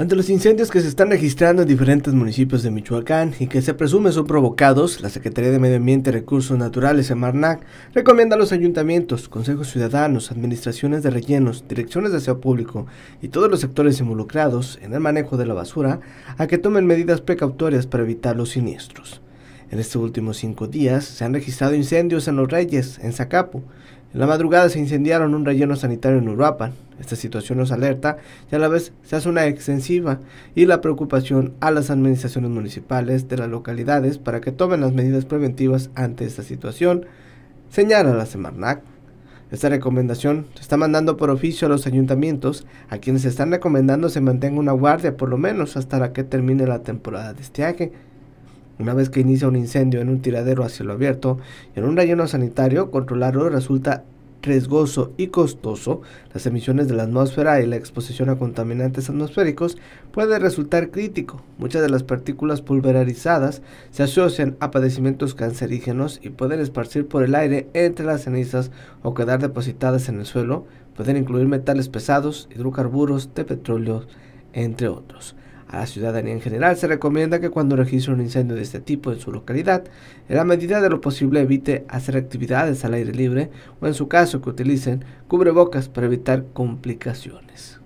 Ante los incendios que se están registrando en diferentes municipios de Michoacán y que se presume son provocados, la Secretaría de Medio Ambiente y Recursos Naturales, en marnac recomienda a los ayuntamientos, consejos ciudadanos, administraciones de rellenos, direcciones de aseo público y todos los sectores involucrados en el manejo de la basura a que tomen medidas precautorias para evitar los siniestros. En estos últimos cinco días se han registrado incendios en Los Reyes, en Zacapo, en la madrugada se incendiaron un relleno sanitario en Uruapan. Esta situación nos alerta y a la vez se hace una extensiva y la preocupación a las administraciones municipales de las localidades para que tomen las medidas preventivas ante esta situación, señala la Semarnac. Esta recomendación se está mandando por oficio a los ayuntamientos, a quienes están recomendando se mantenga una guardia por lo menos hasta la que termine la temporada de estiaje. Una vez que inicia un incendio en un tiradero a cielo abierto y en un relleno sanitario, controlarlo resulta riesgoso y costoso, las emisiones de la atmósfera y la exposición a contaminantes atmosféricos puede resultar crítico. Muchas de las partículas pulverizadas se asocian a padecimientos cancerígenos y pueden esparcir por el aire entre las cenizas o quedar depositadas en el suelo. Pueden incluir metales pesados, hidrocarburos de petróleo, entre otros. A la ciudadanía en general se recomienda que cuando registre un incendio de este tipo en su localidad, en la medida de lo posible evite hacer actividades al aire libre o en su caso que utilicen cubrebocas para evitar complicaciones.